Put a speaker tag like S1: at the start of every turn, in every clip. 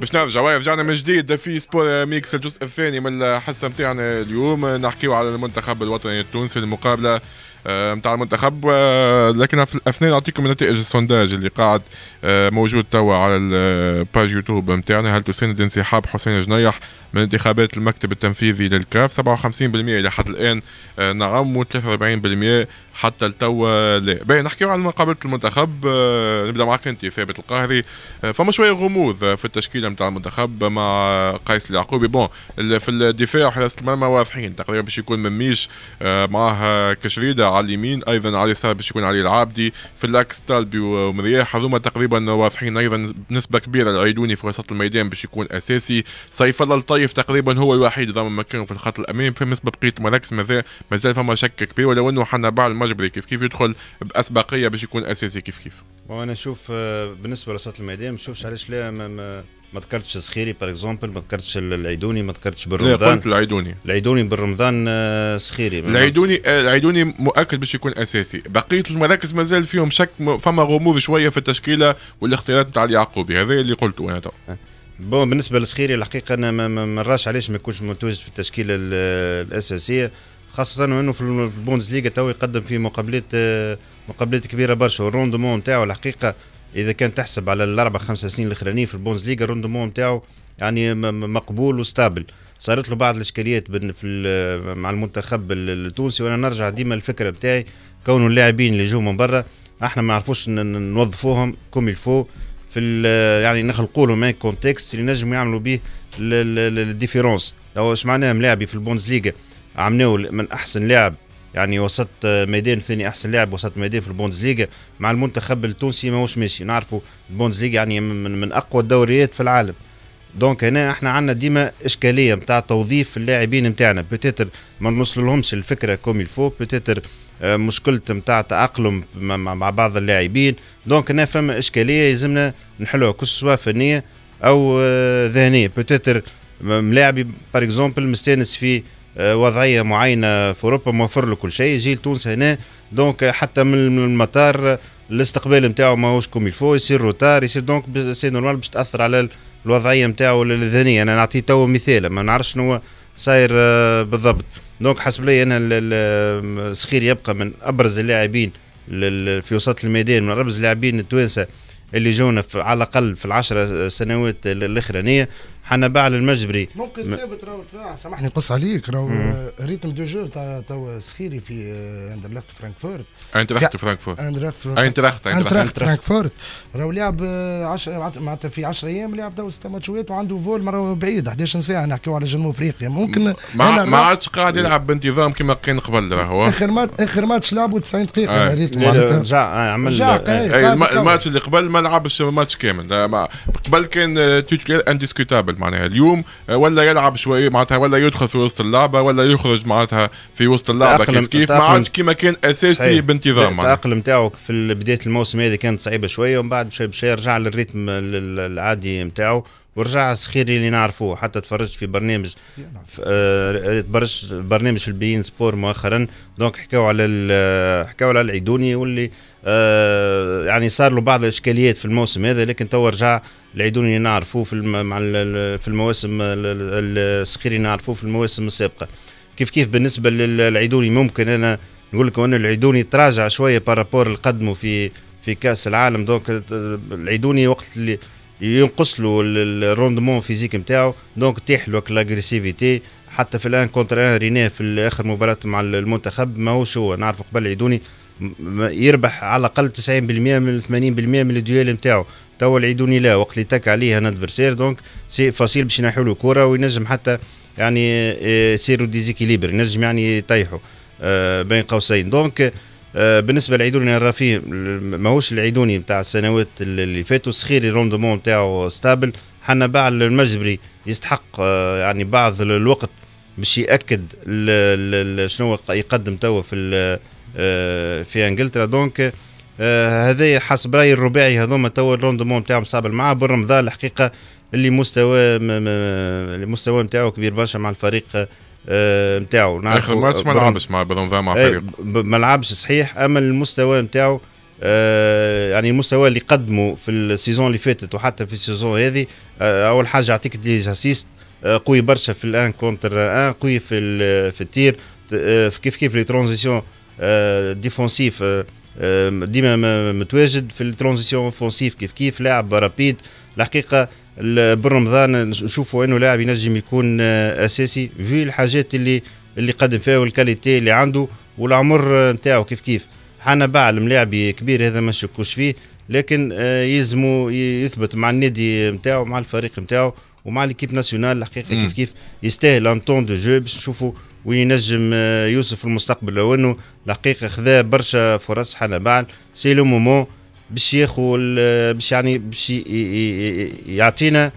S1: باش نرجع رجعنا من جديد في سبور ميكس الجزء الثاني من الحصه نتاعنا
S2: اليوم نحكيو على المنتخب الوطني التونسي المقابله نتاع آه، المنتخب آه، لكن في نعطيكم نتائج السونداج اللي قاعد آه، موجود توا على الباج يوتيوب نتاعنا هل تساند انسحاب حسين جنيح من انتخابات المكتب التنفيذي للكاف 57% الى حد الان نعم و43% حتى لتوا لا باهي نحكيو على مقابله المنتخب نبدا معك انت ثابت القاهري فما شويه غموض في التشكيله نتاع المنتخب مع قيس اليعقوبي بون في الدفاع وحراسه المرمى واضحين تقريبا باش يكون مميش معاه كشريده على اليمين ايضا على اليسار باش يكون علي العابدي في الاكس تالبي ومرياح هذوما تقريبا واضحين ايضا بنسبه كبيره العيدوني في وسط الميدان باش يكون اساسي سيف الله الطيف تقريبا هو الوحيد ضامن مكانه في الخط الامامي بالنسبه بقيه مراكز مازال مازال فما شك كبير ولو انه حنا بعد المجبري كيف كيف يدخل باسبقيه باش يكون اساسي كيف
S3: كيف وانا نشوف آه، بالنسبه لوسط الميدان ما نشوفش علاش لا ما ذكرتش سخيري بار اكزومبل ما ذكرتش العيدوني ما ذكرتش بالرمضان لا قلت العيدوني العيدوني بالرمضان آه، سخيري العيدوني
S2: آه، العيدوني مؤكد باش يكون اساسي بقيه المراكز مازال فيهم شك فما غموض شويه في التشكيله والاختيارات نتاع اليعقوبي هذا اللي قلته انا تو
S3: أه. بون بالنسبه لسخيري الحقيقه انا ما مراش علاش ما يكونش متواجد في التشكيله الاساسيه خاصه وانه في ليغا تو يقدم في مقابلات مقابلات كبيره برشا والروندمون نتاعو الحقيقه اذا كان تحسب على الاربع خمس سنين الاخرانيين في البونز ليغا الروندمون نتاعو يعني مقبول وستابل صارت له بعض الاشكاليات في مع المنتخب التونسي وانا نرجع ديما الفكره نتاعي كون اللاعبين اللي جو من برا احنا ما نعرفوش نوظفوهم كوم الفو في يعني نخلقوا لهم كونتكست اللي نجموا يعملوا به الديفيرونس لو اش معناها ملاعبي في البونز ليغا عملوا من احسن لاعب يعني وسط ميدان ثاني احسن لاعب وسط ميدان في البوندسليغا مع المنتخب التونسي ماهوش ماشي نعرفوا البوندسليغا يعني من, من اقوى الدوريات في العالم دونك هنا احنا عندنا ديما اشكاليه نتاع توظيف اللاعبين نتاعنا بتتر ما لهمش الفكره كوم الفو بتتر مشكلة نتاع تأقلم مع بعض اللاعبين دونك هنا فما إشكالية يلزمنا نحلوها كل سوا فنية أو ذهنية بتتر ملاعبي باغ اكزومبل مستانس في آه، وضعيه معينه في اوروبا موفر له كل شيء يجي لتونس هنا دونك حتى من المطار الاستقبال نتاعو ماهوش كوم يلفو يصير روتار يصير دونك سي نورمال باش تاثر على الوضعيه نتاعو الذهنيه انا نعطي تو مثال ما نعرفش شنو صاير آه، بالضبط دونك حسب لي انا الصخير يبقى من ابرز اللاعبين في وسط الميدان من ابرز اللاعبين التوانسه اللي جونا على الاقل في العشرة سنوات الاخرانيه حنا باع المجبري ممكن ثابت
S4: راهو سامحني نقص عليك راهو ريتم دو جو تاع تو سخيري في اندرلخت فرانكفورت اندرلخت فرانكفورت اندرلخت اندرلخت فرانكفورت راهو لعب 10 آه، معناتها في 10 ايام لعب تو ست ماتشات وعنده فول راهو بعيد 11 ساعه نحكيو على جنوب افريقيا ممكن ما ما عادش
S2: قاعد يلعب بانتظام كما كان قبل راهو اخر
S4: ماتش اخر ماتش لعبوا 90 دقيقه آه. ريتم رجع آه، عمل إيه،
S2: الماتش اللي قبل ما لعبش ماتش كامل قبل كان تيتولير انديسكوتابل يشتغل معناها اليوم آه، ولا يلعب شوي معناتها ولا يدخل في وسط اللعبه ولا يخرج معناتها في وسط اللعبه كيف كيف ما عادش كيما كان اساسي صحيح. بانتظام التعقل
S3: نتاعو في بدايه الموسم هذه كانت صعيبه شويه ومن بعد بشوي بشوي رجع للريتم العادي نتاعو ورجع السخيري اللي نعرفوه حتى تفرجت في برنامج آه، برش برنامج في البيين سبور مؤخرا دونك حكاو على حكاو على العيدوني واللي آه، يعني صار له بعض الاشكاليات في الموسم هذا لكن تو رجع العيدوني اللي نعرفوه في مع في المواسم السخيري نعرفوه في المواسم السابقه كيف كيف بالنسبه للعيدوني ممكن انا نقول لكم ان العيدوني تراجع شويه بارابور اللي في في كاس العالم دونك آه، العيدوني وقت اللي ينقص له الروندمون فيزيك نتاعو دونك تيح له لاغريسيفيتي حتى في الان كونتر ان رينيه في اخر مباراه مع المنتخب ماهوش هو نعرف قبل عيدوني يربح على الاقل 90% من 80% من الديوال نتاعو توا العيدوني لا وقت اللي تك عليه ان ادفرسير دونك سي فاسيل باش ينحوا له الكره وينجم حتى يعني سيرو آه، ديزيكيليبر ينجم يعني يطيحوا آه، بين قوسين دونك آه، بالنسبه للعيدوني الرفيه ماهوش العيدوني نتاع السنوات اللي فاتوا سخير الروندومون نتاعو ستابل حنا باع المجبري يستحق آه، يعني بعض الوقت باش ياكد شنو يقدم توا في آه، في انجلترا دونك هذا حسب رايي الرباعي هذوما توا الروندومون نتاعهم صابر معاه بالرمضان الحقيقه اللي مستوى اللي مستوى نتاعو كبير برشا مع الفريق نتاعو آه، اخر ماتش آه، ما لعبش مع بلون مع إيه، فريق ما لعبش صحيح اما المستوى نتاعو آه، يعني المستوى اللي قدمه في السيزون اللي فاتت وحتى في السيزون هذه اول حاجه يعطيك ديزاسيست قوي برشا في الان كونتر ان قوي في في التير في كيف كيف لي ترانزيسيون ديفونسيف ديما متواجد في الترانزيسيون اوفونسيف كيف كيف لاعب رابيد الحقيقه برمضان نشوفوا انه لاعب ينجم يكون آه، اساسي في الحاجات اللي اللي قدم فيها والكاليتي اللي عنده والعمر نتاعو كيف كيف حنا باع الملاعب كبير هذا ما نشكوش فيه لكن آه، يلزمو يثبت مع النادي نتاعو مع الفريق نتاعو ومع ليكيب ناسيونال الحقيقه كيف كيف يستاهل ان تون دو جو باش نشوفوا وينجم آه، يوسف في المستقبل لو انه الحقيقه خذا برشا فرص حنا باع سي لو مومون باش ياخذ باش يعني باش يعطينا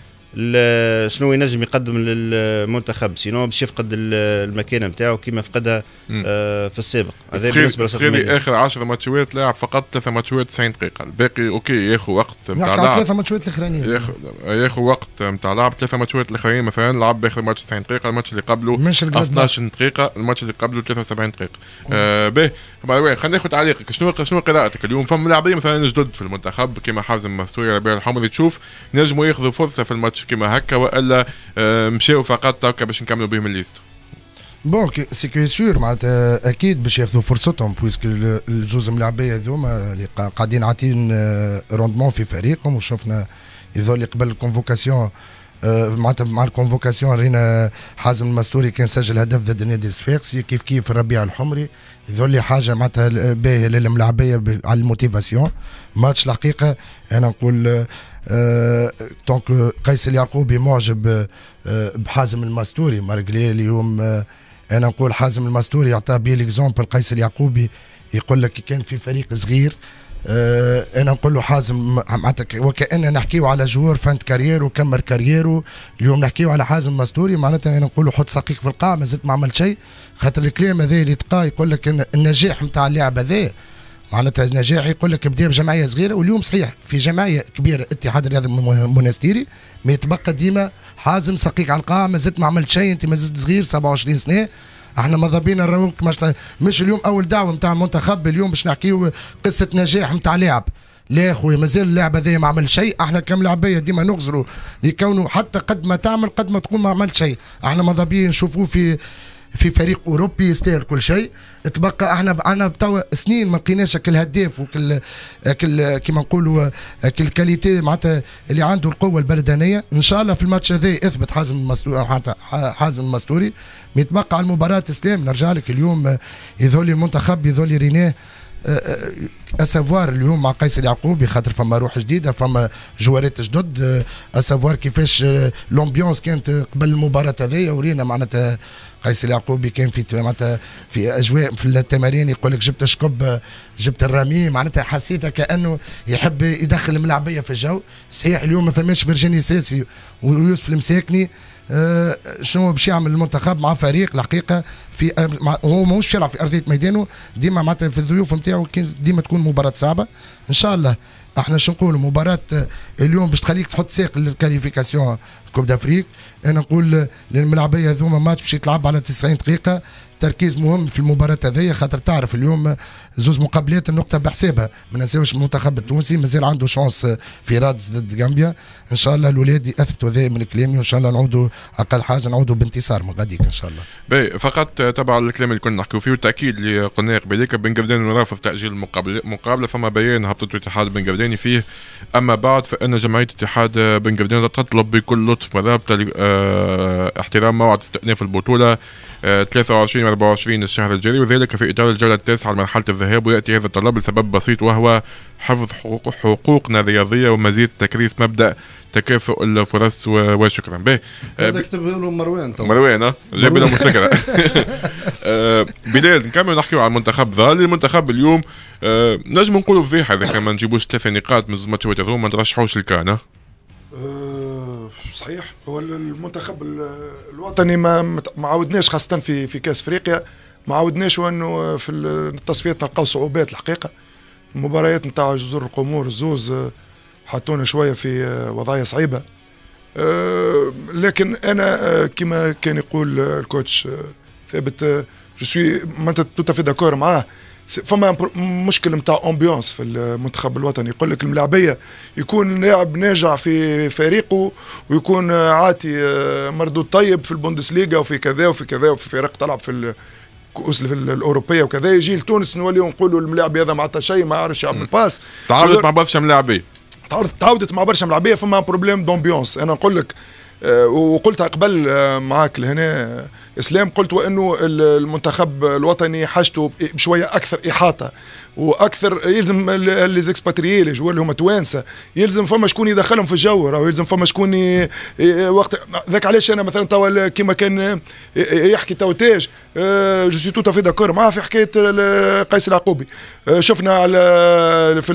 S3: شنو ينجم يقدم للمنتخب سينو باش يفقد المكانه نتاعو كما فقدها آه، في السابق هذا بالنسبه للسخري
S2: اخر 10 ماتشات لاعب فقط ثلاث ماتشات 90 دقيقه الباقي اوكي ياخذ وقت نتاع لعب ثلاث ماتشات الاخرانيين ياخذ ياخذ وقت نتاع لعب ثلاث ماتشات الاخرانيين مثلا لعب اخر ماتش 90 دقيقه الماتش اللي قبله 12 دقيقه الماتش اللي قبله 73 دقيقه باي آه، باهي طيب، خلينا ناخذ تعليقك شنو شنو قراءتك اليوم فما لاعبين مثلا جدد في المنتخب كما حازم مستوري ربيع الحمري تشوف نجموا ياخذوا فرصه في الماتش ماتش كيما هكا والا آه، مشاو فقط توكا باش نكملوا بهم الليست
S4: بون سي كو سور معناتها euh, اكيد باش ياخذوا فرصتهم بويسك الجوز ملاعبيه هذوما اللي قاعدين عاطين روندمون آه، في فريقهم وشفنا يظل قبل الكونفوكاسيون آه، معناتها مع الكونفوكاسيون رينا حازم المستوري كان سجل هدف ضد النادي الصفاقسي كيف كيف الربيع الحمري ذولي حاجه معناتها باهيه للملاعبيه على الموتيفاسيون ماتش الحقيقه انا نقول دونك قيس اليعقوبي معجب بحازم المستوري مارغلي اليوم انا نقول حازم المستوري يعطى بي ليكزومبل قيس اليعقوبي يقول لك كان في فريق صغير انا نقول له حازم معناتها وكاننا نحكيو على جوار فانت كاريرو وكمر كاريرو اليوم نحكيو على حازم مستوري معناتها انا نقول له حط سقيك في القاع ما زلت ما عملت شيء خاطر الكلام هذا اللي تقا يقول لك النجاح نتاع اللاعب هذا معناتها نجاح يقول لك بدا بجمعيه صغيره واليوم صحيح في جمعيه كبيره اتحاد الرياضي المونستيري ما يتبقى ديما حازم سقيك على القاع ما زدت ما عملت شيء انت ما زدت صغير 27 سنه احنا ماذا بينا نراوك مش, مش اليوم اول دعوه نتاع المنتخب اليوم باش نحكيو قصه نجاح نتاع لاعب لا خويا مازال اللاعب هذايا ما عمل شيء احنا كم لعبيه ديما نغزروا لكونه حتى قد ما تعمل قد ما تقول ما عملت شيء احنا ماذا بينا نشوفوه في في فريق اوروبي يستاهل كل شيء تبقى احنا انا توا سنين ما لقيناش كل هداف وكل كل كيما نقولوا كل كاليتي معناتها اللي عنده القوه البلدانيه ان شاء الله في الماتش هذا يثبت حازم المستوري حازم المستوري يتبقى على المباراه اسلام نرجع لك اليوم يذولي آه، المنتخب يذولي لي آه، آه، اسافوار اليوم مع قيس اليعقوبي خاطر فما روح جديده فما جوارات جدد اسافوار كيفاش لومبيونس كانت قبل المباراه هذه ورينا معناتها قيس اليعقوبي كان في معناتها في اجواء في التمارين يقول لك جبت شكب جبت الرامي معناتها حسيته كانه يحب يدخل الملعبيه في الجو صحيح اليوم ما فماش فيرجيني ساسي ويوسف المساكني آه، شنو باش يعمل المنتخب مع فريق الحقيقه في هو ماهوش يلعب في ارضيه ميدانه ديما معناتها في الضيوف نتاعو ديما تكون مباراه صعبه ان شاء الله احنا شنو نقولوا مباراه آه، اليوم باش تخليك تحط ساق للكاليفيكاسيون كوب دافريك انا نقول للملعبيه هذوما ماتش باش يتلعب على 90 دقيقه تركيز مهم في المباراة هذه خاطر تعرف اليوم زوز مقابلات النقطة بحسابها ما ننساوش المنتخب التونسي مازال عنده شانس في رادس ضد غامبيا إن شاء الله الأولاد يثبتوا هذا من كلامي وإن شاء الله نعودوا أقل حاجة نعودوا بانتصار من غاديك إن شاء الله.
S2: باهي فقط تبع الكلام اللي كنا نحكيو فيه والتأكيد اللي قلناه قبيلك بن قبداني رافض تأجيل المقابلة فما بيان هبطته اتحاد بن قبداني فيه أما بعد فإن جمعية اتحاد بن قبداني تطلب بكل لطف وذابطة احترام موعد استئناف البطولة 23 و 24 الشهر الجاري وذلك في اطار الجوله التاسعه لمرحله الذهاب وياتي هذا الطلب لسبب بسيط وهو حفظ حقوق حقوقنا الرياضيه ومزيد تكريس مبدا تكافؤ الفرص وشكرا به تكتب آه، لهم مروان طبعا مروان جاب لهم الفكره بلال نكمل نحكيو على المنتخب ظهر المنتخب اليوم آه، نجم نقولوا فضيحه اذا كان ما نجيبوش ثلاثه نقاط من ماتشات روما ما نرشحوش الكانه
S5: آه. صحيح هو المنتخب الوطني ما ما عاودناش خاصه في في كاس افريقيا ما عاودناش وانه في التصفيات نلقاو صعوبات الحقيقه المباريات نتاع جزر القمور زوز حطونا شويه في وضعيه صعيبه أه، لكن انا أه، كما كان يقول الكوتش أه، ثابت جو سوي انت توت داكور معاه فما مشكل نتاع امبيونس في المنتخب الوطني يقول لك الملاعبيه يكون لاعب ناجح في فريقه ويكون عاطي آه، مردود طيب في البوندسليغا وفي كذا وفي كذا وفي فرق تلعب في كؤوس الاوروبيه وكذا يجي لتونس نوليو نقولوا الملاعب هذا ما عطى شيء ما عرفش يعمل باس تعاودت مع
S2: برشا ملاعبيه
S5: تعاودت مع برشا ملاعبيه فما بروبليم دومبيونس انا نقول لك آه، وقلتها قبل آه، معاك لهنا اسلام قلت وانه المنتخب الوطني حاجته بشويه اكثر احاطه واكثر يلزم لي زيكسباتريي اللي جوا اللي هما توانسه يلزم فما شكون يدخلهم في الجو راهو يلزم فما شكون وقت ذاك علاش انا مثلا توا كيما كان آه، يحكي توا تاج جو سي تو في داكور معاه في حكايه قيس العقوبي شفنا على في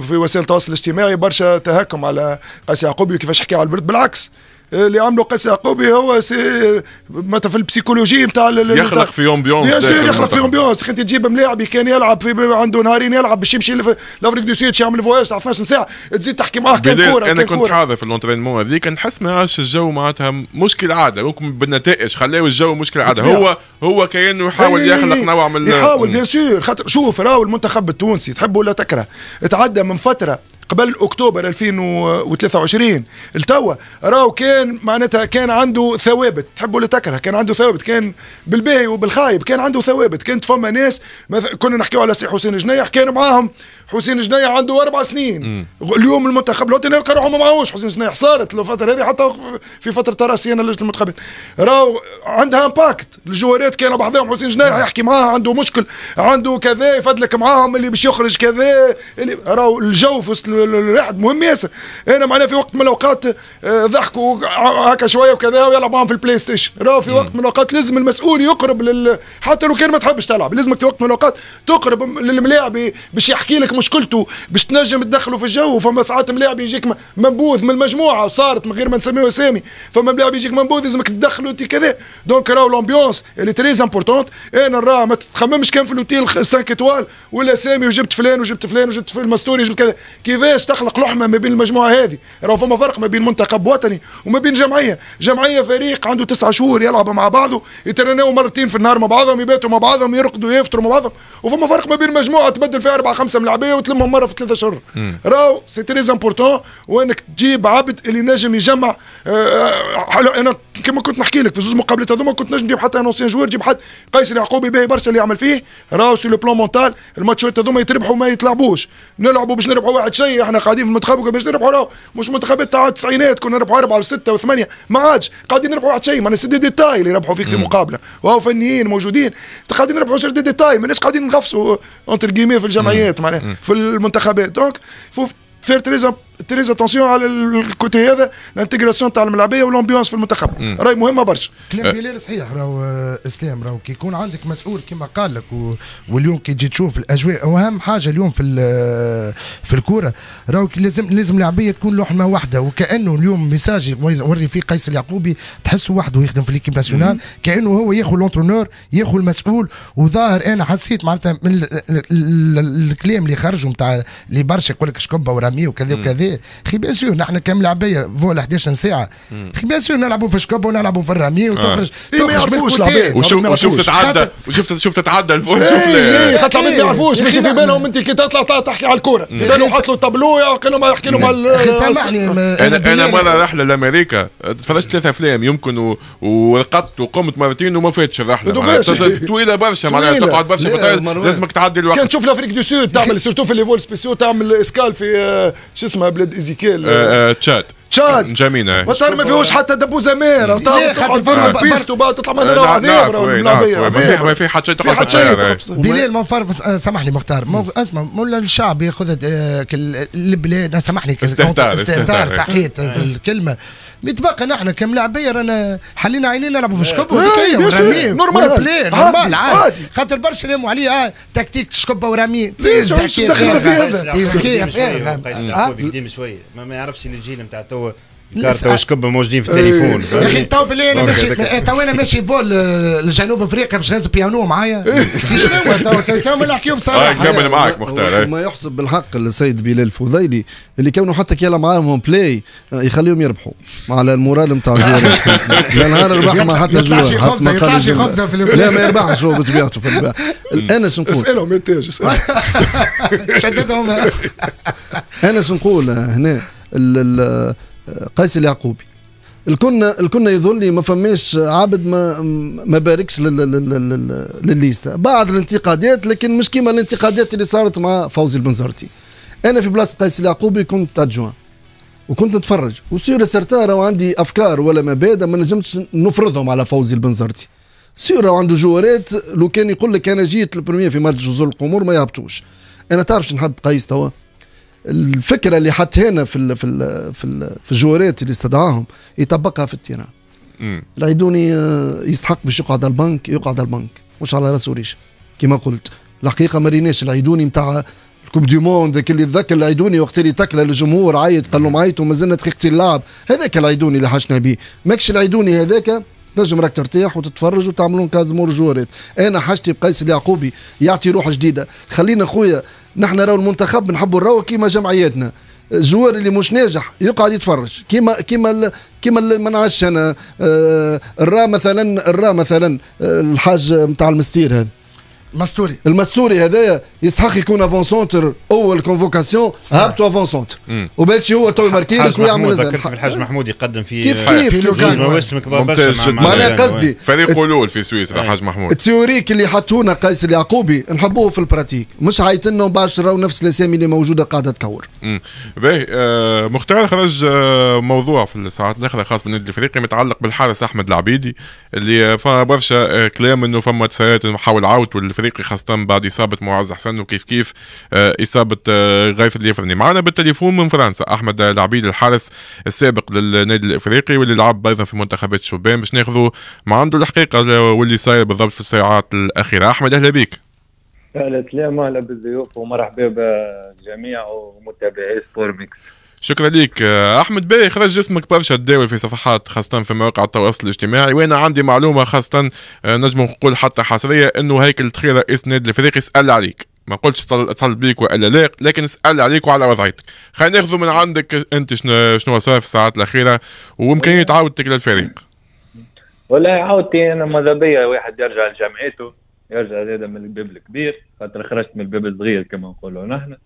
S5: في وسائل التواصل الاجتماعي برشا تهكم على قاسي يعقوبي وكيفاش حكى على البرد بالعكس اللي عملوا قصه يعقوبي هو سي معناتها في البسيكولوجي نتاع يخلق في امبيونس بيان سور يخلق في امبيونس انت تجيب ملاعبي كان يلعب في عنده نهارين يلعب باش يمشي لافريك دو سيد يعمل فواياج 12 ساعه تزيد تحكي معاه كان كوره انا كنت
S2: حاضر في الانترينمون هذيك نحس عادش الجو معناتها مشكل عاده ممكن بالنتائج خلاو الجو مشكل عاده هو هو كانه يحاول إيه، إيه، يخلق إيه. نوع من يحاول بيان
S5: سور خاطر شوف راهو المنتخب التونسي تحب ولا تكره تعدى من فتره قبل اكتوبر 2023 التوا راهو كان معناتها كان عنده ثوابت تحب ولا تكره كان عنده ثوابت كان بالباهي وبالخايب كان عنده ثوابت كانت فما ناس كنا نحكيو على سي حسين جنيح كان معاهم حسين جنيح عنده اربع سنين اليوم المنتخب الوطني نلقى روحه ما معاهوش حسين جنيح صارت له الفتره هذه حتى في فتره تراسي انا لجنه المنتخبات راهو عندها امباكت الجوارات كان بعضهم حسين جنيح يحكي معاها عنده مشكل عنده كذا يفدلك معاهم اللي باش يخرج كذا راهو الجو في الواحد مهم ياسر انا معنا في وقت من الاوقات آه، ضحكوا هكا شويه وكذا ويلعب معاهم في البلاي ستيشن راه في وقت من الاوقات لازم المسؤول يقرب لل... حتى لو كان ما تحبش تلعب لازمك في وقت من الاوقات تقرب للملاعب باش يحكي لك مشكلته باش تنجم تدخله في الجو فما ساعات ملاعب يجيك منبوذ من المجموعه صارت من غير ما نسميه اسامي فما ملاعب يجيك منبوذ لازمك تدخله انت كذا دونك راهو لومبيونس اللي تري امبورتونت انا راه ما تخممش كان في الاوتيل 5 اتوال ولا سامي وجبت فلان وجبت فلان وجبت فلان المستوري وجبت كذا كيف كيفاش تخلق لحمه ما بين المجموعه هذه راهو فما فرق ما بين منتخب وطني وما بين جمعيه جمعيه فريق عنده تسعة شهور يلعب مع بعضه يترناو مرتين في النهار مع بعضهم يباتوا مع بعضهم يرقدوا يفطروا مع بعضهم وفما فرق ما بين مجموعه تبدل فيها اربعه خمسه ملاعبيه وتلمهم مره في ثلاثة اشهر راهو سي تريز امبورتون وانك تجيب عبد اللي نجم يجمع آه، آه، حلو انا كما كنت نحكي لك في زوز مقابلات هذوما كنت نجم نجيب حتى ان اونسيان جوار نجيب حد قيس اليعقوبي باهي برشا اللي يعمل فيه راهو سي لو بلون مونتال الماتشات هذوما يتربحوا ما يتلعبوش نلعبوا باش نربحوا واحد شيء التاريخيه احنا قاعدين في المنتخب باش نربحوا راهو مش منتخبات تاع التسعينات كنا نربحوا اربعه وسته وثمانيه ما عادش قاعدين نربحوا واحد شيء معناها سيدي ديتاي اللي ربحوا فيك في مقابله وهو فنيين موجودين قاعدين نربحوا سيدي ديتاي ماناش قاعدين نغفصوا اونتر جيمي في الجمعيات معناها في المنتخبات دونك فو فير تريز اتونسيون على الكوتي هذا الانتجراسيون تاع الملعبيه والامبيونس في المنتخب راهي
S4: مهمه برشا كلام أه. هلال صحيح راهو آه، اسلام راهو كي يكون عندك مسؤول كما قال لك و... واليوم كي تجي تشوف الاجواء واهم حاجه اليوم في آه، في الكوره راهو لازم لازم اللاعبيه تكون لحمه واحده وكانه اليوم ميساج وري فيه قيس اليعقوبي تحسه وحده يخدم في ليكيب ناسيونال كانه هو ياخذ لونترونور ياخذ المسؤول وظاهر انا حسيت معناتها من الكلام اللي خرجوا نتاع اللي برشا يقول لك شكبه ورامي وكذا وكذا هذا خي بيان سور نحن كم لعبيه فول 11 ساعه خي بيان سور نلعبوا في الشكوب ونلعبوا في الرامي آه. وتخرج إيه، ما يعرفوش العباد وشوف تتعدى
S2: وشوف شوف تتعدى الفول شوف خاطر ما يعرفوش
S4: ماشي في بالهم انت كي تطلع
S5: تحكي على الكوره في بالهم حط له طابلو يحكي لهم يحكي لهم سامحني انا انا مره
S2: رحله لامريكا تفرجت ثلاثة افلام يمكن ورقدت وقمت مرتين وما فاتش الرحله طويله برشا معناها تقعد برشا لازمك تعدي الوقت كان
S5: تشوف لافريك دو سود تعمل سيرتو في ليفول سبيسيو تعمل اسكال في آه، شو اسمه C'est euh, euh,
S2: euh, chat. تشاد جميلة وطار ما فيهوش
S4: حتى دبوزه وطار تقعد
S2: فيها بيست وبعد
S5: تطلع من نوع عذاب
S2: ما في حتى شيء تقعد حتى شيء بلال
S4: منفر سامحني مختار اسمع مولا الشعب ياخذ البلاد سامحني استهتار استهتار صحيت في الكلمه متبقى نحن كم رانا حلينا عينينا نلعبوا في شكب نورمال بلاي نورمال عادي خاطر برشا يلموا عليه تكتيك شكبه ورمي دخلنا في هذا
S3: ما يعرفش الجيل نتاع توا الكارت والشكب موجودين في التليفون يا إيه، اخي تو بلي انا ماشي تو انا ماشي فول آه، لجنوب
S4: افريقيا باش نهز بيانو معايا إيه. شنو تو تو نحكيو بصراحه
S3: كمل معاك مختار إيه.
S6: ما يحسب بالحق السيد بلال فضيلي اللي كونه حتى كيلا معاهم بلاي آه، يخليهم يربحوا على المورال نتاع لا نهار ربح ما حتى يطلع شي خمسه في لا ما يربحش هو بطبيعته في الربح انا شنو نقول
S5: اسالهم انتاج
S4: شددهم
S6: انا شنو نقول آه، هنا قيس اليعقوبي الكنا الكنا يظن لي ما فماش عبد ما ما باركش لليستا بعض الانتقادات لكن مش كيما الانتقادات اللي صارت مع فوزي البنزرتي انا في بلاصه قيس اليعقوبي كنت ادجوان وكنت نتفرج وسير سيرتان عندي افكار ولا مبادئ ما نجمتش نفرضهم على فوزي البنزرتي سير عنده جوارات لو كان يقول لك انا جيت البريمير في ماتش جزر القمور ما يهبطوش انا تعرفش نحب قيس توا الفكره اللي حتى هنا في الـ في الـ في, الـ في الجورات اللي استدعاهم يطبقها في التيران العيدوني آه، يستحق باش يقعد على البنك يقعد على البنك مش على راسه ريش كما قلت الحقيقه ما ريناش العيدوني نتاع الكوب دي موند اللي يتذكر العيدوني وقت اللي تكله الجمهور عيط قال لهم عيطوا مازلنا دقيقتين اللعب هذاك العيدوني اللي حشنا به ماكش العيدوني هذاك تنجم راك ترتاح وتتفرج وتعملون مور جوريت انا حاجتي بقيس اليعقوبي يعطي روح جديده خلينا خويا نحن راهو المنتخب نحبوا نراو كيما جمعياتنا الجوار اللي مش ناجح يقعد يتفرج كيما كيما كيما ما نعرفش انا آه، الرا مثلا الرا مثلا آه، الحاج نتاع المستير هذا مستوري المستوري هذايا يسحق يكون افون سونتر اول كونفوكاسيون هبطوا افون سونتر وباتشي هو تو يماركي لك ويعمل ذكرت الحاج محمود يقدم في كيف كيف في مواسم كبار برشا معناها قصدي
S2: فريق الاول في سويسرا الحاج محمود
S6: التيوريك اللي حطونا قيس اليعقوبي نحبوه في البراتيك مش عايط لنا وباش راهو نفس الاسامي اللي موجوده قاعده تكور
S2: باهي آه، مختار خرج آه، موضوع في الساعات الاخيره خاص بالنادي الافريقي متعلق بالحارس احمد العبيدي اللي فما برشا آه، كلام انه فما تسريات محاول عاوت الافريقي خاصه بعد اصابه معز حسن وكيف كيف آه، اصابه آه، غيث اليفرني معنا بالتليفون من فرنسا احمد العبيد الحارس السابق للنادي الافريقي واللي لعب ايضا في منتخبات الشبان باش ناخذوا ما عنده الحقيقه واللي صاير بالضبط في الساعات الاخيره احمد اهلا بك
S1: اهلا سلام اهلا بالضيوف ومرحبا بالجميع ومتابعي سبور ميكس
S2: شكرا لك آه، احمد باي خرج جسمك برشا تداول في صفحات خاصه في مواقع التواصل الاجتماعي وانا عندي معلومه خاصه آه، نجم نقول حتى حصريه انه هيكل تخيره اسناد الفريق اسال عليك ما قلتش اتصل بيك والا لا لكن اسال عليك وعلى وضعيتك خلينا ناخذ من عندك انت شنو صار في الساعات الاخيره وامكانيه عودتك للفريق
S1: والله عاودتي انا ماذا بيا واحد يرجع لجامعته يرجع زادا من الباب الكبير خاطر خرجت من الباب الصغير كما نقولوا نحن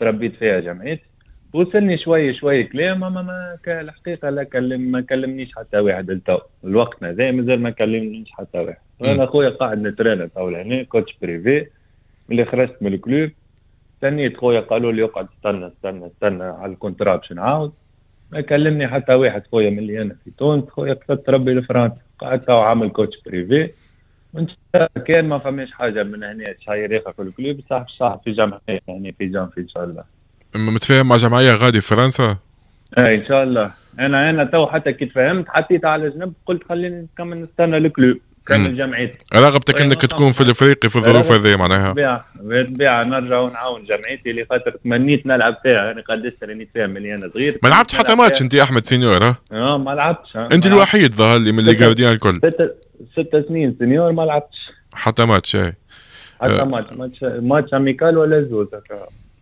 S1: تربيت فيها جامعتي وصلني شوي شوي كلام اما ما الحقيقه لا كلم ما كلمنيش حتى واحد التو الوقت هذا مازال ما كلمنيش حتى واحد انا خويا قاعد نترينا تو هنا كوتش بريفي ملي خرجت من الكلوب استنيت خويا قالوا لي اقعد استنى استنى استنى على الكونترا باش نعاود ما كلمني حتى واحد خويا ملي انا في تونس خويا قصدت ربي لفرنسا قعدت عامل كوتش بريفي وانت كان ما فماش حاجه من هنا شايريخه في الكلوب صح صح في جمعيه يعني في في ان شاء الله
S2: متفاهم مع جمعيه غادي فرنسا؟
S1: اي آه، ان شاء الله انا انا تو حتى كي تفهمت حطيت على جنب قلت خليني نكمل نستنى الكلوب كمل جمعيتي رغبتك طيب، انك تكون في طيب. الافريقي في الظروف هذه معناها بالطبيعه بالطبيعه نرجع ونعاون جمعيتي اللي خاطر تمنيت نلعب فيها انا قداش راني فاهم اللي انا صغير ما لعبتش حتى ماتش انت
S2: احمد سينيور ها؟
S1: اه ما لعبتش انت الوحيد
S2: ظهر لي من اللي قاعدين الكل
S1: ست سنين سينيور ما لعبتش
S2: حتى ماتش اي حتى آه.
S1: ماتش ماتش اميكال ولا زوز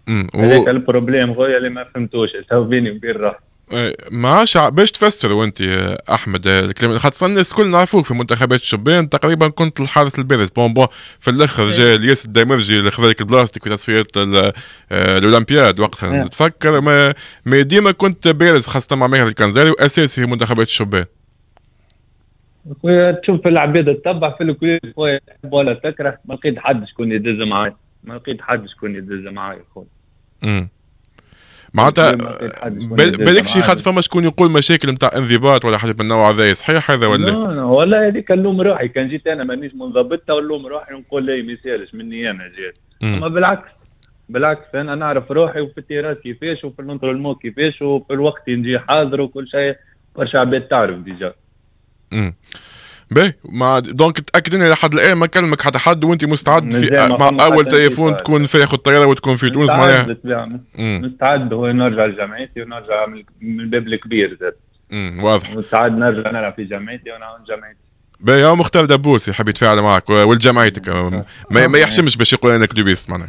S2: هذاك
S1: البروبليم غويا اللي ما فهمتوش تو بيني وبين راسي
S2: ما عادش باش تفسر وانت احمد آه، الكلام خاطر الناس الكل نعرفوك في منتخبات الشبان تقريبا كنت الحارس البارز بون بون في الاخر جا الياس الدمرجي اللي خذلك البلاستيك في تصفيات آه، الاولمبياد وقتها تفكر ما, ما ديما كنت بارز خاصه مع ماهر الكنزاري واساسي في منتخبات الشبان
S1: خويا تشوف العباد تتبع في الكل خويا ولا تكره ما لقيت حد شكون يدز معايا ما لقيت حد شكون يدز معايا خويا
S2: امم معناتها بالك شي خاطر فما شكون يقول مشاكل نتاع انضباط ولا حاجه من النوع هذا صحيح هذا ولا؟ لا
S1: والله هذيك نلوم روحي كان جيت انا مانيش منضبطه ونلوم روحي ونقول لا ما يسالش مني انا جيت اما بالعكس بالعكس انا نعرف روحي وفي التيرات كيفاش وفي المو كيفاش وفي الوقت نجي حاضر وكل شيء برشا عباد تعرف ديجا.
S2: امم باهي ما دونك تاكد اني لحد الان ما كلمك حتى حد وانت مستعد في آه، مع اول تليفون تكون فارغ الطياره وتكون في تونس معناها
S1: مستعد هو نرجع لجامعتي ونرجع من الباب الكبير زاد واضح مستعد نرجع نلعب في جامعتي ونعاون جامعتي
S2: باهي يا مختار دبوس يحب يتفاعل معك ولجامعتك ما, ما يحشمش باش يقول انك دوبيست معناها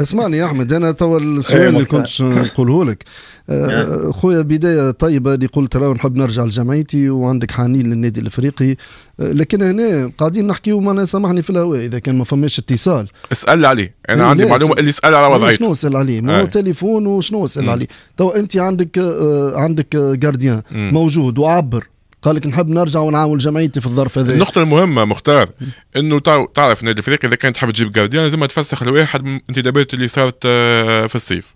S2: اسمعني يا احمد
S6: انا توا السؤال اللي كنت نقوله لك آه، نعم. خويا بدايه طيبه اللي قلت راه نحب نرجع لجمعيتي وعندك حنين للنادي الافريقي آه، لكن هنا قاعدين نحكيو معناها سامحني في الهواء اذا كان ما فماش اتصال
S2: اسال عليه انا إيه، عندي معلومه اللي اسال على وضعيته شنو
S6: اسال عليه ما هو آه. تليفون وشنو اسال عليه تو انت عندك عندك جارديان موجود وعبر قال لك نحب نرجع ونعاون جمعيتي في الظرف هذا النقطة
S2: المهمة مختار انه تعرف النادي الافريقي اذا كانت تحب تجيب جارديان لازم تفسخ الواحد من الانتدابات اللي صارت آه، في الصيف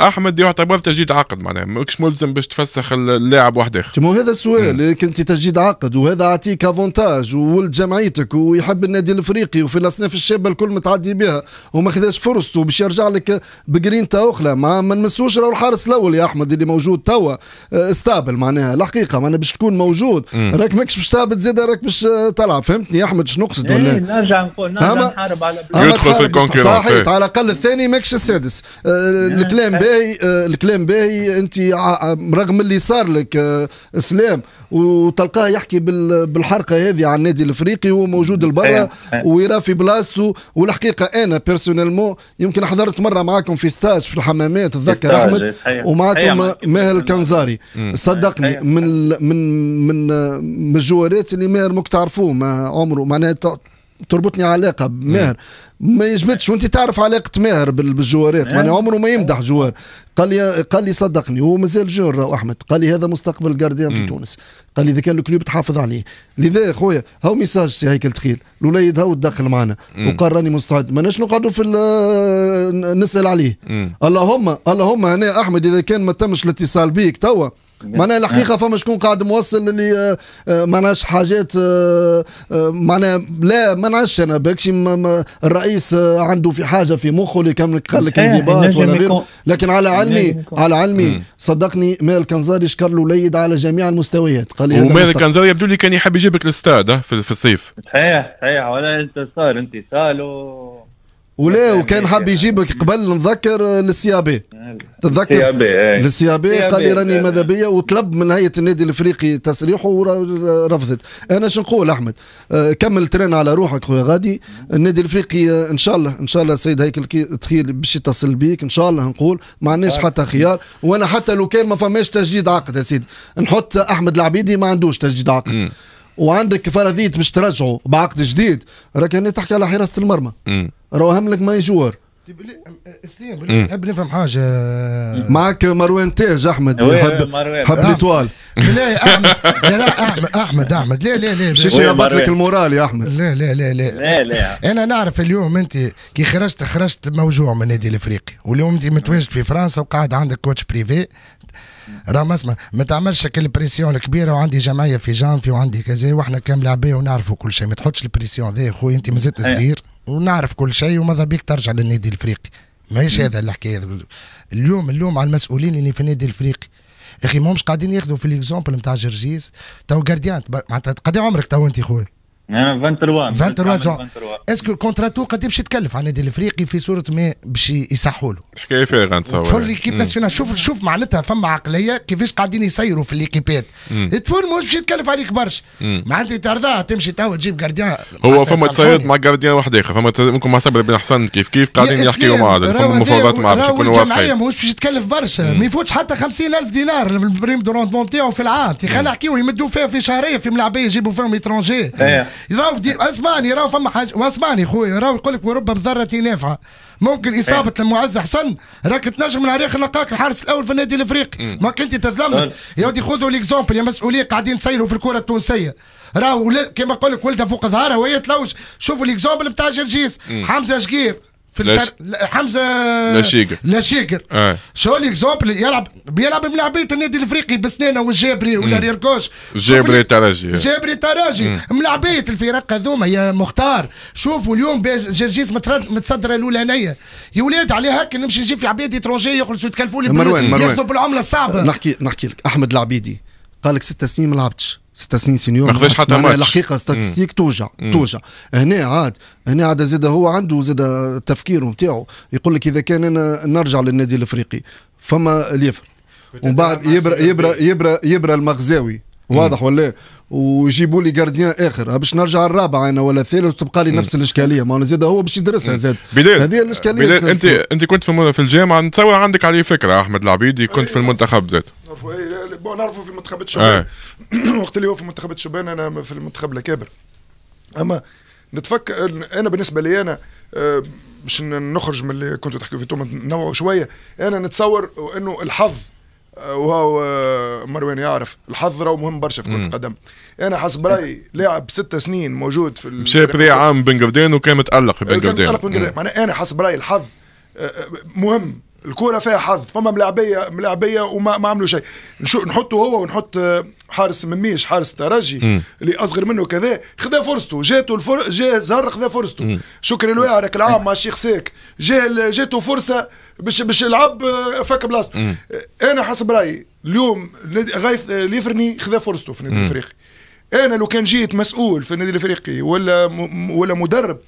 S2: احمد يعتبر تجديد عقد معناها ماكش ملزم باش تفسخ اللاعب واحد اخر
S6: مو هذا السؤال كنت تجديد عقد وهذا يعطيك افونتاج وولد جمعيتك ويحب النادي الافريقي وفي الاصناف الشابه الكل متعدي بها وما خذاش فرصته باش يرجع لك بجرينتا اخرى ما ما نمسوش راهو الحارس الاول يا احمد اللي موجود توا آه، استابل معناها الحقيقه معناها باش تكون موجود راك ماكش باش ثابت زاد راك باش آه، تلعب فهمتني يا احمد شنو نقصد إيه، ولا نرجع نقول نرجع نحارب
S1: على يدخل في الكونكورنس صحيح على
S6: الاقل الثاني ماكش السادس آه، إيه. الكلام الكلام أه. باهي أه، الكلام باهي انت رغم اللي صار لك اسلام أه، وتلقاه يحكي بالحرقه هذه عن النادي الافريقي لبرا البرا في بلاصته والحقيقه انا بيرسونيلمون يمكن حضرت مره معاكم في ستاج في الحمامات تذكر احمد ومعكم ماهر الكنزاري صدقني من من من من الجوارات اللي ماهر مكتعرفوه تعرفوه ما عمره معناها تربطني علاقه بماهر ما يجبدش وانت تعرف علاقه ماهر بالجوارات معناها عمره ما يمدح جوار قال لي قال لي صدقني هو مازال جور احمد قال لي هذا مستقبل جارديان في تونس قال لي اذا كان الكلوب تحافظ عليه لذا يا خويا هاو ميساج سي هيكل تخيل الوليد هاو تدخل معنا وقال راني مستعد ماناش نقعدوا في نسال عليه اللهم اللهم هنا احمد اذا كان ما تمش الاتصال بيك توا معناها الحقيقه فما شكون قاعد موصل اللي آه، آه، ما ناش حاجات آه، معناها لا ما ناش انا بكشي الرئيس عنده في حاجه في مخه اللي كان قال لك انضباط ولا غيره لكن على علمي على علمي صدقني مال كنزاري شكر له ليد على جميع المستويات قال لي ومال كنزاري
S2: يبدو لي كان يحب يجيبك الاستاد في الصيف
S1: صحيح صحيح ولا انت صار انت و
S6: ولا وكان حاب يجيبك قبل نذكر للسيابي تتذكر إيه. للسيابي قال لي راني إيه. ماذا بيا وطلب من هيئه النادي الافريقي تصريحه ورفضت انا شو نقول احمد آه، كمل ترين على روحك خويا غادي النادي الافريقي آه، ان شاء الله ان شاء الله السيد هيكل تخيل باش يتصل بيك ان شاء الله نقول ما عندناش آه. حتى خيار وانا حتى لو كان ما فماش تجديد عقد يا سيدي نحط احمد العبيدي ما عندوش تجديد عقد وعندك ذيت باش ترجعه بعقد جديد راك هنا تحكي على حراسه المرمى راهو لك ما يجور
S4: أه، اسلام نحب
S6: نفهم حاجه معك مروان تاج احمد يحب حب آه. ليطوال
S4: لا يا احمد لا احمد
S6: احمد احمد لا لا لا باش يهبط لك المورال يا احمد لا
S4: لا لا لا لا انا نعرف اليوم انت كي خرجت خرجت موجوع من النادي الافريقي واليوم انت متواجد في فرنسا وقاعد عندك كوتش بريفي راه اسمع ما تعملش كل بريسيون الكبيره وعندي جمعيه في جانفي وعندي كذا واحنا كامل لاعبين ونعرفوا كل شيء ما تحطش البريسيون ذا خويا انت مازلت إيه. صغير ونعرف كل شيء وماذا بيك ترجع للنادي الافريقي ماهيش هذا الحكايه اليوم اليوم على المسؤولين اللي في النادي الافريقي اخي همش قاعدين ياخذوا في ليكزومبل نتاع جرجيز تو جارديان معناتها قد عمرك تو انت خويا
S1: 23 آه، 23
S4: اسكو كونتراتو قد باش يتكلف على يعني النادي الافريقي في صوره ما باش يصحوا له
S2: الحكايه فارغه نتصور تفر ليكيب يعني. ناسيونال
S4: شوف شوف معناتها فما عقليه كيفاش قاعدين يسيروا في ليكيبات تفر مش باش يتكلف عليك برشا معناتها ترضى تمشي توا تجيب جارديان هو فما تصيد
S2: مع جارديان واحد اخر فما ممكن مع صبري بن حسن كيف كيف قاعدين يحكيوا مع بعض فما مفاوضات مع باش يكونوا واضحين الجمعيه
S4: ماهوش باش يتكلف برشا ما يفوتش حتى 50000 دينار البريم دو روندمون تاعو في العام تخلي نحكيو يمدوا فيها في شهريه في ملاعبيه يجيبوا فيهم اترونجي راهو اسمعني راهو فما حاجه واسمعني خويا راهو يقول لك ورب ذره نافعه ممكن اصابه إيه؟ المعز حسن راك تنجم من عريق لقاك الحارس الاول في النادي الافريقي ما كنت تظلم أه. يا ودي خذوا ليكزومبل يا مسؤوليه قاعدين تسيروا في الكره التونسيه راهو كما نقول لك ولدها فوق ظهرها وهي تلوج شوفوا ليكزومبل بتاع جرجيس حمزه شقير في التر... حمزه لاشيقر لاشيقر آه. شو ليكزومبل يلعب بيلعب ملاعبيه النادي الافريقي بسنانه والجابري ولا ريركوش جابري تراجي جابري تراجي ملاعبيه الفرق هذوما يا مختار شوفوا اليوم جرجيس متصدره الاولانيه يا ولاد عليها هكا نمشي نجيب في عباد اترونجي يخلصوا يتكلفوا لي ياخذوا بالعمله الصعبه
S6: نحكي نحكي لك احمد العبيدي قال لك ست سنين ما لعبتش ست سنين سينيور ما خذاش حتى ماتش الحقيقه ستاتستيك توجع مم. توجع هنا عاد هنا عاد زاد هو عنده زاد التفكير نتاعو يقول لك اذا كان انا نرجع للنادي الافريقي فما ليفر ومن بعد يبرا يبرا يبرا يبرا المغزاوي واضح ولا ويجيبوا لي جارديان اخر أه، باش نرجع الرابع انا ولا الثالث وتبقى لي نفس الاشكاليه ما زاد هو باش يدرسها زاد بداية هذه الاشكاليه بداية انت
S2: انت كنت في في الجامعه نتصور عندك عليه فكره احمد العبيدي كنت في أيوة. المنتخب زاد نعرفوا نعرفوا في منتخبات الشبان آه.
S5: وقت اللي هو في منتخبات الشبان انا في المنتخب الاكابر اما نتفكر انا بالنسبه لي انا أه، باش نخرج من اللي كنت تحكي في توما نوعه شويه انا نتصور انه الحظ وهو مروان يعرف الحظ راهو مهم برشا في كره القدم انا حسب رايي لاعب ست سنين موجود في مشى بري
S2: عام بن قردان وكان متالق في بن قردان
S5: معناها انا حسب رايي الحظ آه، آه، مهم الكرة فيها حظ فما ملاعبية ملاعبية وما ما عملوا شيء نحطه هو ونحط آه، حارس مميش حارس ترجي اللي اصغر منه كذا خذا فرصته جاته الفر... جا زهر خذا فرصته على الواعرك العام مع الشيخ ساك جا جاته فرصه باش باش يلعب آه، فك بلاصته آه، انا حسب رايي اليوم غايث ليفرني خذا فرصته في النادي الافريقي انا لو كان جيت مسؤول في النادي الافريقي ولا م... ولا مدرب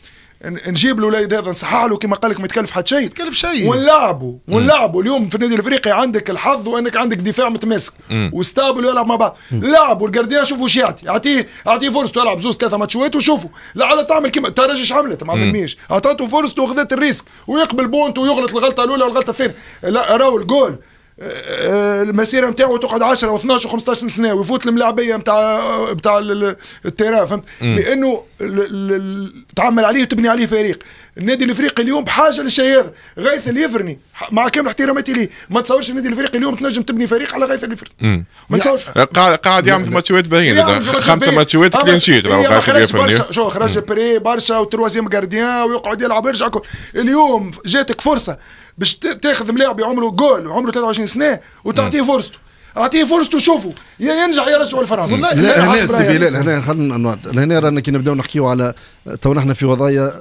S5: نجيب الوليد هذا نصحح له كما قال لك ما يتكلف حتى شيء يتكلف شيء ونلعبه ونلعبه اليوم في النادي الافريقي عندك الحظ وانك عندك دفاع متماسك وستابل يلعب مع بعض لعبوا الجارديان شوفوا واش يعطي اعطيه اعطيه فرصته يلعب زوز ثلاثه ماتشات وشوفوا لعل تعمل كما ايش عملت ما عملنيش اعطته فرصته وخذت الريسك ويقبل بونت ويغلط الغلطه الاولى والغلطه الثانيه لا راهو الجول المسيره نتاعو تقعد 10 و12 و15 سنه ويفوت الملاعبيه نتاع نتاع التيران فهمت لانه تعمل عليه وتبني عليه فريق النادي الافريقي اليوم بحاجه للشيء هذا غيث اليفرني مع كامل احتراماتي ليه ما تصورش النادي الافريقي اليوم تنجم تبني فريق على غيث اليفرني ما تصورش
S2: قاعد يعمل في ماتشات باهين خمسه ماتشات كلين شيت غيث اليفرني شو خرج
S5: بري برشا وتروازيام جارديان ويقعد يلعب ويرجع اليوم جاتك فرصه باش تاخذ ملاعب عمره جول عمره 23 سنه وتعطيه فرصته اعطيه فرصته شوفوا يا ينجح يا رجعوا لفرنسا لا هنا سي بلال هنا
S6: خلينا هنا رانا كي نبداو نحكيو على تو نحن في وضعيه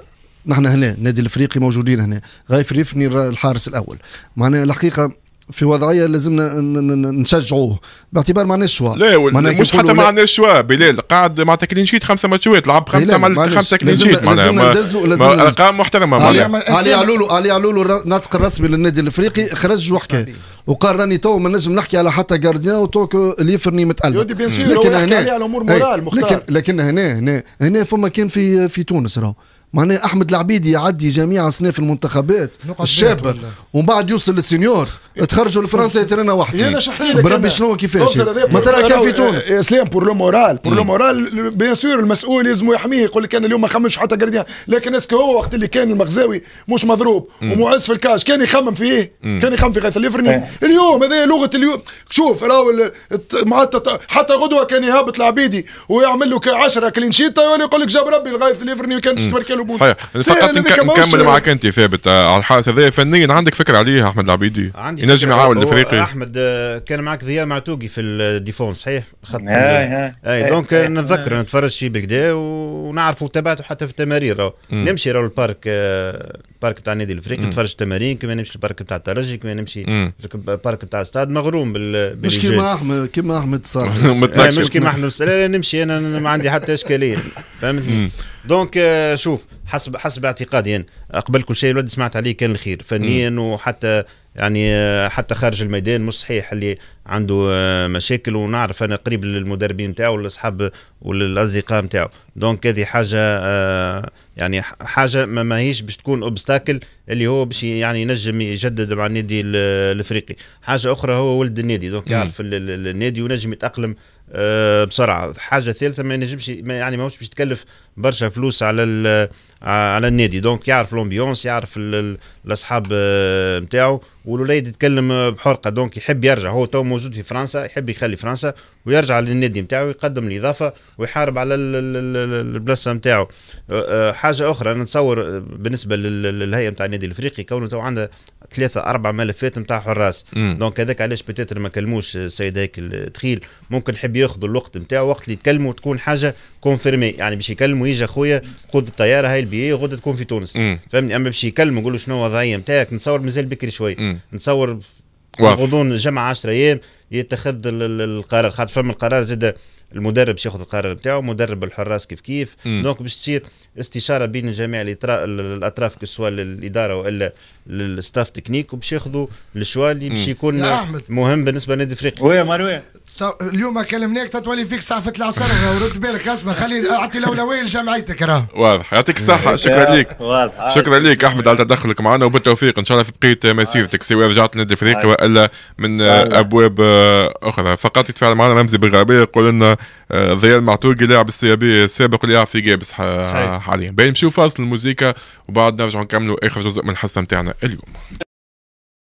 S6: نحن هنا نادي الافريقي موجودين هنا غايف الريفني الحارس الاول معناها الحقيقه في وضعيه لازمنا نشجعوه باعتبار ما عندناش شوا
S2: لا مش حتى ما عندناش شوا بلال قاعد مع كلين شيت خمسه ماتشات لعب إيه، خمسه مع خمسه كلين شيت معناها ارقام محترمه معناها علي
S6: علولو علي علولو الناطق الرسمي للنادي الافريقي خرج وحكى وقال راني تو ما نجم نحكي على حتى جارديان وتوك ليفرني متقلب لكن هنا إيه، لكن لكن هنا هنا هنا فما كان في في تونس راهو معناها احمد العبيدي يعدي جميع اصناف المنتخبات الشاب ومن بعد يوصل للسينيور تخرجوا لفرنسا يترنا وحده بربي شنو كيفاش ما ترى كان في تونس إيه،
S5: اسلام بور لو مورال بور لو مورال بيان سور المسؤول لازم يحميه يقول لك انا اليوم ما خممش حتى جارديان لكن اسكو هو وقت اللي كان المغزاوي مش مضروب ومعز في الكاش كان يخمم فيه كان يخمم في غيث الليفرني اليوم هذا لغه اليوم شوف راهو حتى غدوه كان يهبط العبيدي ويعمل له 10 كلين شيت يقول لك جاب ربي الغيث اليفرني كان تشتبركل الامور صحيح يعني فقط نكمل معك
S2: انت ثابت آه، على الحادث هذه فنيا عندك فكره عليه احمد العبيدي ينجم يعاون الافريقي
S3: احمد آه، كان معك ضياء معتوقي في الديفون صحيح؟ خط اي دونك نتذكر نتفرج فيه بكدا ونعرفوا تبعته حتى في التمارين نمشي راهو البارك البارك آه، تاع النادي الافريقي نتفرج التمارين كما نمشي البارك تاع الترجي كما نمشي البارك تاع الستاد مغروم بال مش كيما احمد كيما احمد صار مش كيما احمد نمشي انا ما عندي حتى اشكاليه فهمتني دونك آه، شوف حسب حسب اعتقادي يعني قبل كل شيء الولد سمعت عليه كان الخير فنيا وحتى يعني آه، حتى خارج الميدان مش صحيح اللي عنده آه، مشاكل ونعرف انا قريب للمدربين نتاعو والاصحاب والاصدقاء نتاعو دونك هذه حاجه يعني حاجه ما ماهيش باش تكون اوبستاكل اللي هو باش يعني ينجم يجدد مع النادي الافريقي حاجه اخرى هو ولد النادي دونك يعرف النادي ونجم يتاقلم آه، بسرعه حاجه ثالثه ما ينجمش يعني ماهوش باش تكلف برشا فلوس على آه، على النادي دونك يعرف لومبيونس يعرف الاصحاب نتاعو آه، والوليد يتكلم بحرقه دونك يحب يرجع هو تو موجود في فرنسا يحب يخلي فرنسا ويرجع للنادي نتاعو يقدم الاضافه ويحارب على البلاصه نتاعو أه، أه، حاجه اخرى انا نتصور بالنسبه للهيئه نتاع النادي الافريقي كونه تو عنده ثلاثه اربع ملفات نتاع حراس دونك هذاك علاش بتاتر ما كلموش السيد هيك تخيل ممكن يحب ياخذ الوقت نتاعو وقت اللي يتكلموا تكون حاجه كونفيرمي يعني باش يكلموا يجي اخويا خذ الطياره هاي البي غدا تكون في تونس فهمني اما باش يكلموا يقولوا شنو الوضعيه نتاعك نتصور مازال بكري شوي نتصور غضون جمع 10 ايام يتخذ القرار خاطر فما القرار زاد المدرب باش ياخذ القرار نتاعو مدرب الحراس كيف كيف دونك باش تصير استشاره بين جميع الاطراف سواء الاداره والا الستاف تكنيك وباش ياخذوا الشوا اللي باش يكون مهم بالنسبه لنادي افريقيا. وي مروان
S4: اليوم كلمناك تتولي فيك صحفة العصر ورد بالك اسمع خلي اعطي الاولويه لجمعيتك راه
S3: واضح يعطيك
S2: الصحة شكرا لك شكرا لك احمد على تدخلك معنا وبالتوفيق ان شاء الله في بقية مسيرتك سواء رجعت لنادي الافريقي آه. والا من آه، آه. ابواب اخرى فقط يتفاعل معنا رمزي بالغربية يقول لنا ضياء معتوقي لاعب بي السابق اللي في جابس حاليا بين
S1: نمشيو فاصل الموسيقى وبعد نرجعوا نكملوا اخر جزء من الحصة نتاعنا اليوم